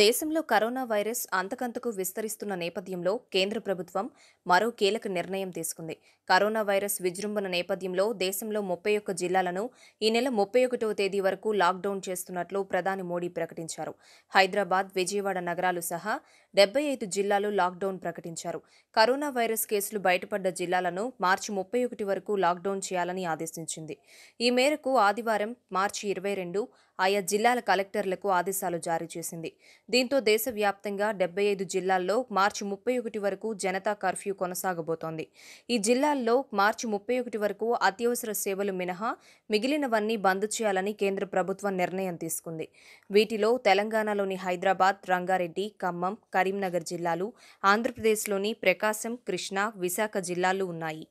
దేశంలో corona virus అంతకంతకు విస్తరిస్తున్న నేపథ్యంలో కేంద్ర ప్రభుత్వం మరో కీలక నిర్ణయం తీసుకుంది కరోనా వైరస్ విజృంభణ నేపథ్యంలో దేశంలో ముప్పై ఒక్క జిల్లాలను ఈ నెల ముప్పై ఒకటవ తేదీ వరకు లాక్డౌన్ చేస్తున్నట్లు ప్రధాని మోడీ ప్రకటించారు హైదరాబాద్ విజయవాడ నగరాలు సహా డెబ్బై ఐదు జిల్లాలు లాక్డౌన్ ప్రకటించారు కరోనా వైరస్ కేసులు బయటపడ్డ జిల్లాలను మార్చి ముప్పై ఒకటి వరకు లాక్డౌన్ చేయాలని ఆదేశించింది ఈ మేరకు ఆదివారం మార్చి ఇరవై రెండు ఆయా జిల్లాల కలెక్టర్లకు ఆదేశాలు జారీ చేసింది దీంతో దేశవ్యాప్తంగా డెబ్బై ఐదు జిల్లాల్లో మార్చి ముప్పై ఒకటి వరకు జనతా కర్ఫ్యూ కొనసాగబోతోంది ఈ జిల్లాల్లో మార్చి ముప్పై ఒకటి వరకు అత్యవసర సేవలు మినహా మిగిలినవన్నీ బంద్ చేయాలని కేంద్ర ప్రభుత్వం నిర్ణయం తీసుకుంది వీటిలో తెలంగాణలోని హైదరాబాద్ రంగారెడ్డి ఖమ్మం కరీంనగర్ జిల్లాలు ఆంధ్రప్రదేశ్లోని ప్రకాశం కృష్ణా విశాఖ జిల్లాలు ఉన్నాయి